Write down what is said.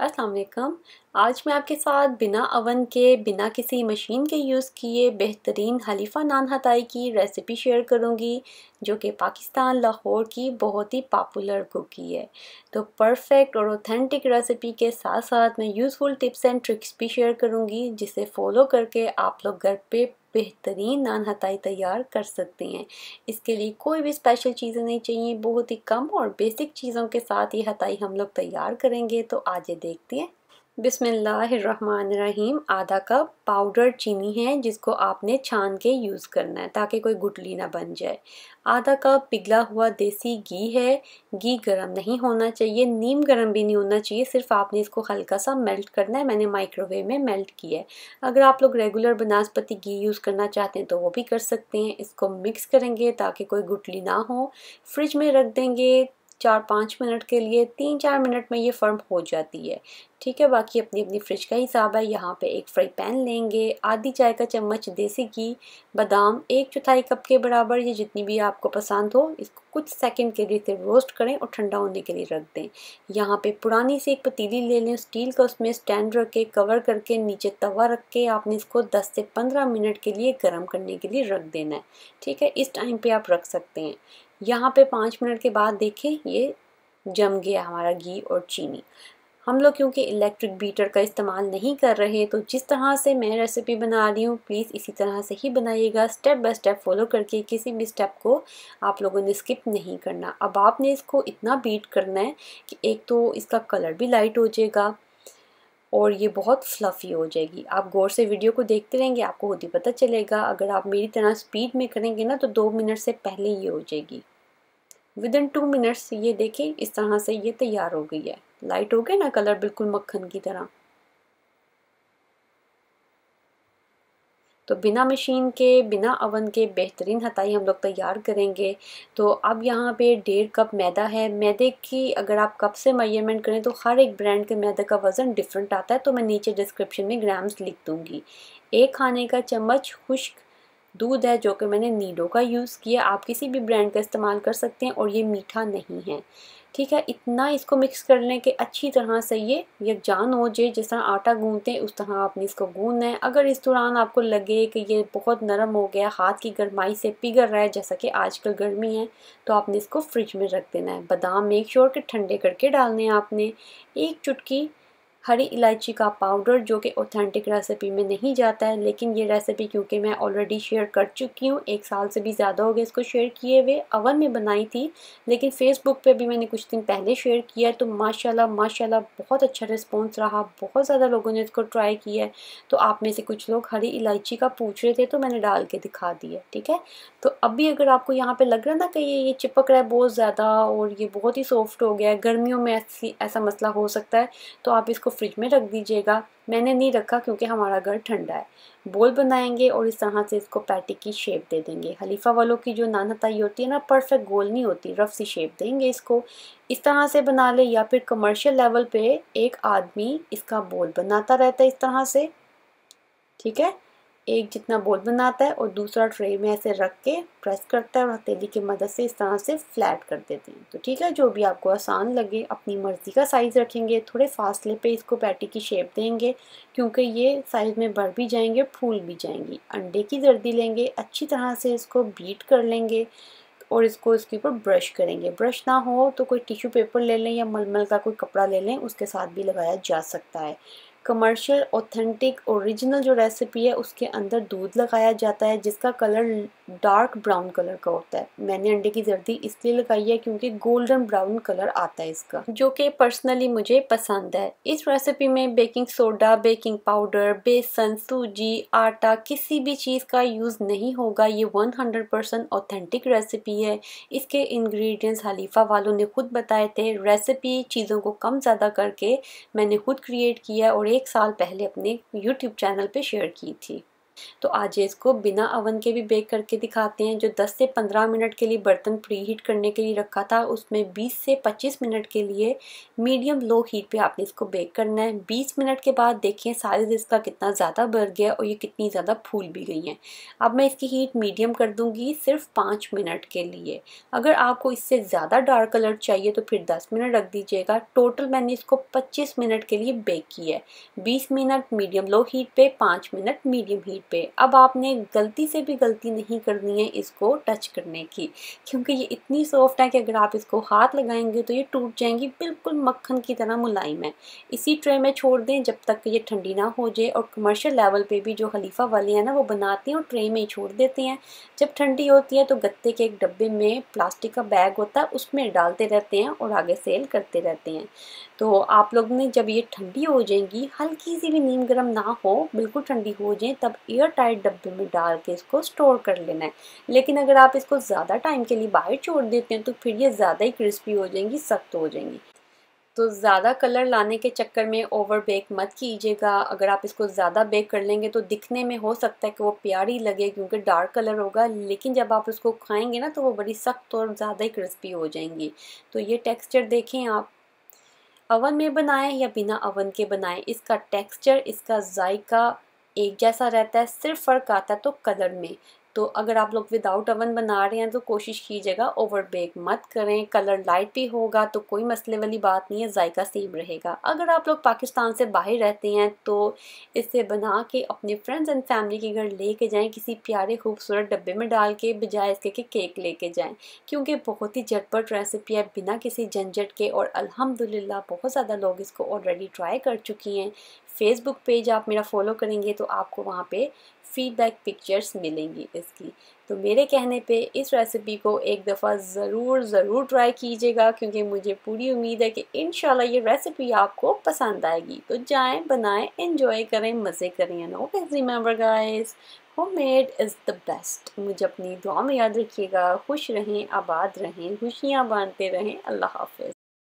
अस्सलाम वालेकुम आज मैं आपके साथ बिना अवन के बिना किसी मशीन के यूज़ किए बेहतरीन हलीफ़ा नान हताई की रेसिपी शेयर करूंगी जो कि पाकिस्तान लाहौर की बहुत ही पॉपुलर कुकी है तो परफेक्ट और ऑथेंटिक रेसिपी के साथ साथ मैं यूज़फुल टिप्स एंड ट्रिक्स भी शेयर करूंगी जिसे फॉलो करके आप लोग घर पे बेहतरीन नान हताई तैयार कर सकते हैं इसके लिए कोई भी स्पेशल चीज़ें नहीं चाहिए बहुत ही कम और बेसिक चीज़ों के साथ ये हताई हम लोग तैयार करेंगे तो आज ये देखते हैं बिसमीम आधा कप पाउडर चीनी है जिसको आपने छान के यूज़ करना है ताकि कोई गुटली ना बन जाए आधा कप पिघला हुआ देसी घी है घी गर्म नहीं होना चाहिए नीम गर्म भी नहीं होना चाहिए सिर्फ आपने इसको हल्का सा मेल्ट करना है मैंने माइक्रोवेव में मेल्ट किया है अगर आप लोग रेगुलर बनास्पति घी यूज़ करना चाहते हैं तो वो भी कर सकते हैं इसको मिक्स करेंगे ताकि कोई गुटली ना हो फ्रिज में रख देंगे चार पाँच मिनट के लिए तीन चार मिनट में ये फर्म हो जाती है ठीक है बाकी अपनी अपनी फ्रिज का हिसाब है यहाँ पे एक फ्राई पैन लेंगे आधी चाय का चम्मच देसी घी बादाम एक चौथाई कप के बराबर ये जितनी भी आपको पसंद हो इसको कुछ सेकंड के लिए फिर रोस्ट करें और ठंडा होने के लिए रख दें यहाँ पे पुरानी सी एक पतीली ले लें स्टील का उसमें स्टैंड रख के कवर करके नीचे तवा रख के आपने इसको दस से पंद्रह मिनट के लिए गर्म करने के लिए रख देना है ठीक है इस टाइम पर आप रख सकते हैं यहाँ पे पाँच मिनट के बाद देखें ये जम गया हमारा घी और चीनी हम लोग क्योंकि इलेक्ट्रिक बीटर का इस्तेमाल नहीं कर रहे तो जिस तरह से मैं रेसिपी बना रही हूँ प्लीज़ इसी तरह से ही बनाइएगा स्टेप बाय स्टेप फॉलो करके किसी भी स्टेप को आप लोगों ने स्किप नहीं करना अब आपने इसको इतना बीट करना है कि एक तो इसका कलर भी लाइट हो जाएगा और ये बहुत फ्लफ़ी हो जाएगी आप गौर से वीडियो को देखते रहेंगे आपको खुद ही पता चलेगा अगर आप मेरी तरह स्पीड में करेंगे ना तो दो मिनट से पहले ये हो जाएगी विद इन टू मिनट्स ये देखें इस तरह से ये तैयार हो गई है लाइट हो गया ना कलर बिल्कुल मक्खन की तरह तो बिना मशीन के बिना अवन के बेहतरीन हताई हम लोग तैयार करेंगे तो अब यहाँ पे डेढ़ कप मैदा है मैदे की अगर आप कप से मेजरमेंट करें तो हर एक ब्रांड के मैदे का वज़न डिफरेंट आता है तो मैं नीचे डिस्क्रिप्शन में ग्राम्स लिख दूँगी एक खाने का चम्मच खुश्क दूध है जो कि मैंने नीडो का यूज़ किया आप किसी भी ब्रांड का इस्तेमाल कर सकते हैं और ये मीठा नहीं है ठीक है इतना इसको मिक्स कर लें कि अच्छी तरह से ये यकजान हो जाए जिस तरह आटा गूंदते हैं उस तरह आपने इसको गूंदना है अगर इस दौरान आपको लगे कि ये बहुत नरम हो गया हाथ की गर्माई से पिघल रहा है जैसा कि आजकल गर्मी है तो आपने इसको फ्रिज में रख देना है बादाम मेक श्योर के ठंडे करके डालने हैं आपने एक चुटकी हरी इलायची का पाउडर जो कि ऑथेंटिक रेसिपी में नहीं जाता है लेकिन ये रेसिपी क्योंकि मैं ऑलरेडी शेयर कर चुकी हूँ एक साल से भी ज़्यादा हो गया इसको शेयर किए हुए अवन में बनाई थी लेकिन फेसबुक पे भी मैंने कुछ दिन पहले शेयर किया है तो माशाल्लाह माशाल्लाह बहुत अच्छा रिस्पॉन्स रहा बहुत ज़्यादा लोगों ने इसको ट्राई किया है तो आप में से कुछ लोग हरी इलायची का पूछ रहे थे तो मैंने डाल के दिखा दिया ठीक है तो अभी अगर आपको यहाँ पर लग रहा ना कि ये चिपक रहा है बहुत ज़्यादा और ये बहुत ही सॉफ्ट हो गया है गर्मियों में ऐसी ऐसा मसला हो सकता है तो आप इसको फ्रिज में रख दीजिएगा मैंने नहीं रखा क्योंकि हमारा घर ठंडा है बोल बनाएंगे और इस तरह से इसको पैटी की शेप दे देंगे हलीफा वालों की जो नानताई होती है ना परफेक्ट गोल नहीं होती रफ सी शेप देंगे इसको इस तरह से बना ले या फिर कमर्शियल लेवल पे एक आदमी इसका बोल बनाता रहता है इस तरह से ठीक है एक जितना बोल बनाता है और दूसरा ट्रे में ऐसे रख के प्रेस करता है और हथेली की मदद से इस तरह से फ्लैट कर देते हैं तो ठीक है जो भी आपको आसान लगे अपनी मर्ज़ी का साइज़ रखेंगे थोड़े फासले पे इसको पैटी की शेप देंगे क्योंकि ये साइज़ में बढ़ भी जाएंगे फूल भी जाएंगी अंडे की जर्दी लेंगे अच्छी तरह से इसको बीट कर लेंगे और इसको इसके ऊपर ब्रश करेंगे ब्रश ना हो तो कोई टिश्यू पेपर ले लें या मलमल का कोई कपड़ा ले लें उसके साथ भी लगाया जा सकता है कमर्शियल ऑथेंटिक ओरिजिनल जो रेसिपी है उसके अंदर दूध लगाया जाता है जिसका कलर डार्क ब्राउन कलर का होता है मैंने अंडे की जर्दी इसलिए लगाई है क्योंकि गोल्डन ब्राउन कलर आता है इसका जो कि पर्सनली मुझे पसंद है इस रेसिपी में बेकिंग सोडा बेकिंग पाउडर बेसन सूजी आटा किसी भी चीज़ का यूज़ नहीं होगा ये 100 परसेंट ऑथेंटिक रेसिपी है इसके इंग्रेडिएंट्स हलीफा वालों ने खुद बताए थे रेसिपी चीज़ों को कम ज़्यादा करके मैंने खुद क्रिएट किया और एक साल पहले अपने यूट्यूब चैनल पर शेयर की थी तो आज ये इसको बिना अवन के भी बेक करके दिखाते हैं जो 10 से 15 मिनट के लिए बर्तन प्री हीट करने के लिए रखा था उसमें 20 से 25 मिनट के लिए मीडियम लो हीट पे आपने इसको बेक करना है 20 मिनट के बाद देखिए साइज इसका कितना ज़्यादा बढ़ गया और ये कितनी ज़्यादा फूल भी गई हैं अब मैं इसकी हीट मीडियम कर दूँगी सिर्फ पाँच मिनट के लिए अगर आपको इससे ज़्यादा डार्क कलर चाहिए तो फिर दस मिनट रख दीजिएगा टोटल मैंने इसको पच्चीस मिनट के लिए बेक किया है बीस मिनट मीडियम लो हीट पर पाँच मिनट मीडियम हीट पे अब आपने गलती से भी गलती नहीं करनी है इसको टच करने की क्योंकि ये इतनी सॉफ्ट है कि अगर आप इसको हाथ लगाएंगे तो ये टूट जाएंगी बिल्कुल मक्खन की तरह मुलायम है इसी ट्रे में छोड़ दें जब तक ये ठंडी ना हो जाए और कमर्शियल लेवल पे भी जो खलीफा वाले हैं ना वो बनाते हैं और ट्रे में ही छोड़ देते हैं जब ठंडी होती है तो गत्ते के एक डब्बे में प्लास्टिक का बैग होता है उसमें डालते रहते हैं और आगे सेल करते रहते हैं तो आप लोग ने जब ये ठंडी हो जाएंगी हल्की सी भी नीम गर्म ना हो बिल्कुल ठंडी हो जाए तब एयर टाइट डब्बे में डाल के इसको स्टोर कर लेना है लेकिन अगर आप इसको ज़्यादा टाइम के लिए बाहर छोड़ देते हैं तो फिर ये ज़्यादा ही क्रिस्पी हो जाएंगी सख्त हो जाएंगी तो ज़्यादा कलर लाने के चक्कर में ओवर बेक मत कीजिएगा अगर आप इसको ज़्यादा बेक कर लेंगे तो दिखने में हो सकता है कि वो प्यारी लगे क्योंकि डार्क कलर होगा लेकिन जब आप उसको खाएंगे ना तो वो बड़ी सख्त और ज़्यादा ही क्रिस्पी हो जाएंगी तो ये टेक्सचर देखें आप अवन में बनाएं या बिना अवन के बनाएं इसका टेक्स्चर इसका जायका एक जैसा रहता है सिर्फ फ़र्क आता है तो कलर में तो अगर आप लोग विदाउट ओवन बना रहे हैं तो कोशिश कीजिएगा ओवर बेक मत करें कलर लाइट भी होगा तो कोई मसले वाली बात नहीं है जायका सेम रहेगा अगर आप लोग पाकिस्तान से बाहर रहते हैं तो इसे बना के अपने फ्रेंड्स एंड फैमिली के घर ले कर जाएँ किसी प्यारे खूबसूरत डब्बे में डाल के बजाय इसके के केक ले जाएँ क्योंकि बहुत ही झटपट रेसिपी है बिना किसी झंझट के और अलहमदिल्ला बहुत ज़्यादा लोग इसको ऑलरेडी ट्राई कर चुकी हैं फेसबुक पेज आप मेरा फॉलो करेंगे तो आपको वहाँ पे फीडबैक पिक्चर्स मिलेंगी इसकी तो मेरे कहने पे इस रेसिपी को एक दफ़ा ज़रूर ज़रूर ट्राई कीजिएगा क्योंकि मुझे पूरी उम्मीद है कि इन ये रेसिपी आपको पसंद आएगी तो जाएं बनाएं इन्जॉय करें मज़े करें and remember guys home made is the best मुझे अपनी दुआ में याद रखिएगा खुश रहें आबाद रहें खुशियाँ बांटते रहें अल्लाह हाफि